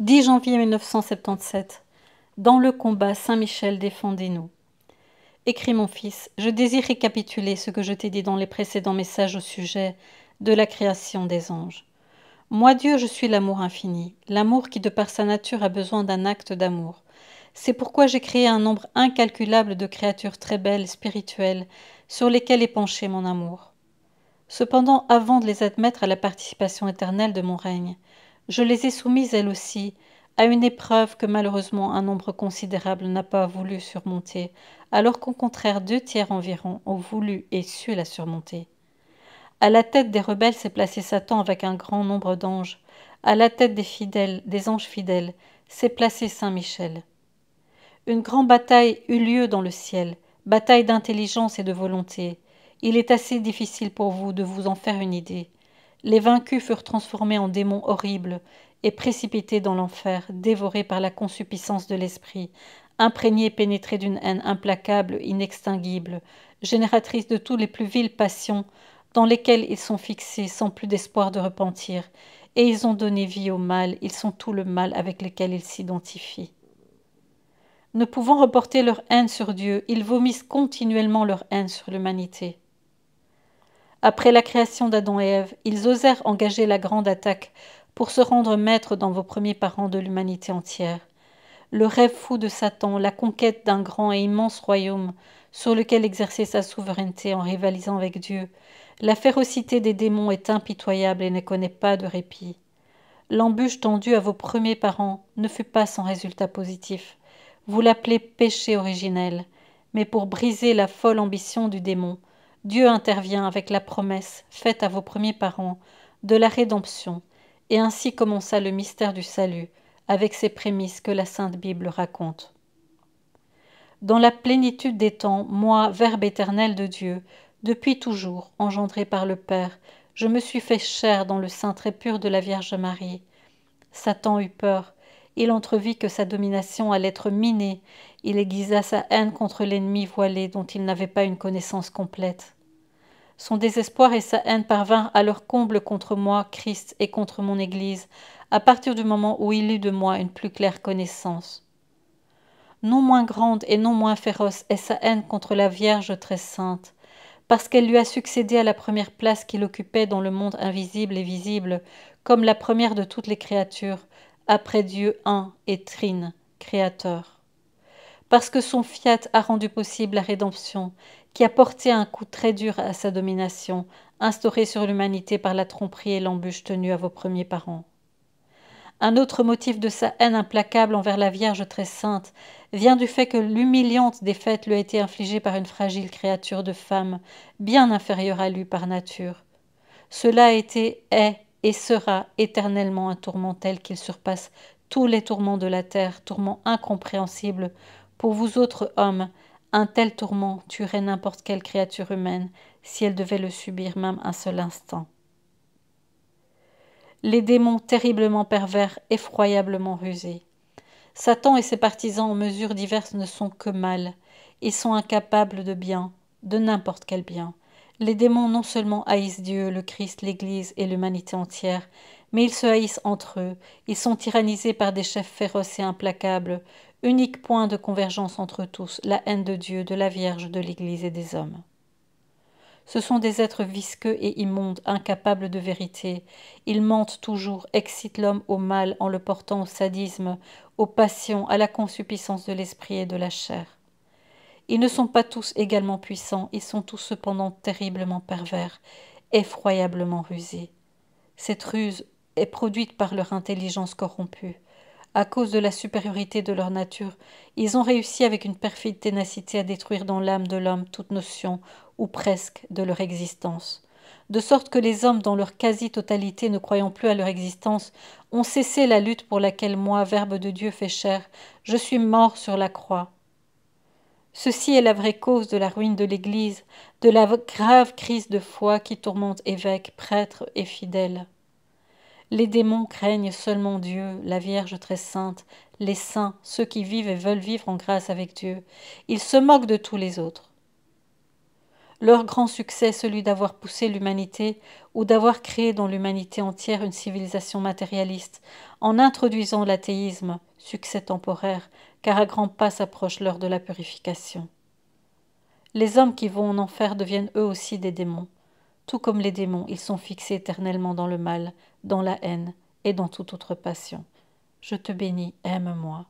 10 janvier 1977. Dans le combat, Saint-Michel, défendez-nous. Écris mon fils, je désire récapituler ce que je t'ai dit dans les précédents messages au sujet de la création des anges. Moi Dieu, je suis l'amour infini, l'amour qui de par sa nature a besoin d'un acte d'amour. C'est pourquoi j'ai créé un nombre incalculable de créatures très belles, spirituelles, sur lesquelles est penché mon amour. Cependant, avant de les admettre à la participation éternelle de mon règne, je les ai soumises, elles aussi, à une épreuve que malheureusement un nombre considérable n'a pas voulu surmonter, alors qu'au contraire deux tiers environ ont voulu et su la surmonter. À la tête des rebelles s'est placé Satan avec un grand nombre d'anges. À la tête des fidèles, des anges fidèles, s'est placé Saint Michel. Une grande bataille eut lieu dans le ciel, bataille d'intelligence et de volonté. Il est assez difficile pour vous de vous en faire une idée. Les vaincus furent transformés en démons horribles et précipités dans l'enfer, dévorés par la consupiscence de l'esprit, imprégnés et pénétrés d'une haine implacable, inextinguible, génératrice de tous les plus viles passions, dans lesquelles ils sont fixés sans plus d'espoir de repentir, et ils ont donné vie au mal, ils sont tout le mal avec lequel ils s'identifient. Ne pouvant reporter leur haine sur Dieu, ils vomissent continuellement leur haine sur l'humanité. Après la création d'Adam et Ève, ils osèrent engager la grande attaque pour se rendre maître dans vos premiers parents de l'humanité entière. Le rêve fou de Satan, la conquête d'un grand et immense royaume sur lequel exercer sa souveraineté en rivalisant avec Dieu, la férocité des démons est impitoyable et ne connaît pas de répit. L'embûche tendue à vos premiers parents ne fut pas sans résultat positif. Vous l'appelez péché originel, mais pour briser la folle ambition du démon, Dieu intervient avec la promesse faite à vos premiers parents de la rédemption, et ainsi commença le mystère du salut avec ces prémices que la Sainte Bible raconte. Dans la plénitude des temps, moi, Verbe éternel de Dieu, depuis toujours, engendré par le Père, je me suis fait chair dans le sein très pur de la Vierge Marie. Satan eut peur, il entrevit que sa domination allait être minée, il aiguisa sa haine contre l'ennemi voilé dont il n'avait pas une connaissance complète. Son désespoir et sa haine parvinrent à leur comble contre moi, Christ, et contre mon Église, à partir du moment où il eut de moi une plus claire connaissance. Non moins grande et non moins féroce est sa haine contre la Vierge très sainte, parce qu'elle lui a succédé à la première place qu'il occupait dans le monde invisible et visible, comme la première de toutes les créatures, après Dieu un et trine, Créateur. Parce que son fiat a rendu possible la rédemption, qui a porté un coup très dur à sa domination, instaurée sur l'humanité par la tromperie et l'embûche tenue à vos premiers parents. Un autre motif de sa haine implacable envers la Vierge très sainte vient du fait que l'humiliante défaite lui a été infligée par une fragile créature de femme, bien inférieure à lui par nature. Cela a été, est et sera éternellement un tourment tel qu'il surpasse tous les tourments de la terre, tourments incompréhensibles pour vous autres hommes, un tel tourment tuerait n'importe quelle créature humaine si elle devait le subir même un seul instant. Les démons terriblement pervers, effroyablement rusés. Satan et ses partisans en mesures diverses ne sont que mal. Ils sont incapables de bien, de n'importe quel bien. Les démons non seulement haïssent Dieu, le Christ, l'Église et l'humanité entière, mais ils se haïssent entre eux, ils sont tyrannisés par des chefs féroces et implacables, unique point de convergence entre tous, la haine de Dieu, de la Vierge, de l'Église et des hommes. Ce sont des êtres visqueux et immondes, incapables de vérité. Ils mentent toujours, excitent l'homme au mal en le portant au sadisme, aux passions, à la consupiscence de l'esprit et de la chair. Ils ne sont pas tous également puissants, ils sont tous cependant terriblement pervers, effroyablement rusés. Cette ruse est produite par leur intelligence corrompue. À cause de la supériorité de leur nature, ils ont réussi avec une perfide ténacité à détruire dans l'âme de l'homme toute notion, ou presque, de leur existence. De sorte que les hommes, dans leur quasi-totalité, ne croyant plus à leur existence, ont cessé la lutte pour laquelle moi, Verbe de Dieu fait chair, je suis mort sur la croix. Ceci est la vraie cause de la ruine de l'Église, de la grave crise de foi qui tourmente évêques, prêtres et fidèles. Les démons craignent seulement Dieu, la Vierge très sainte, les saints, ceux qui vivent et veulent vivre en grâce avec Dieu. Ils se moquent de tous les autres. Leur grand succès est celui d'avoir poussé l'humanité ou d'avoir créé dans l'humanité entière une civilisation matérialiste en introduisant l'athéisme, succès temporaire, car à grands pas s'approche l'heure de la purification. Les hommes qui vont en enfer deviennent eux aussi des démons tout comme les démons, ils sont fixés éternellement dans le mal, dans la haine et dans toute autre passion. Je te bénis, aime-moi.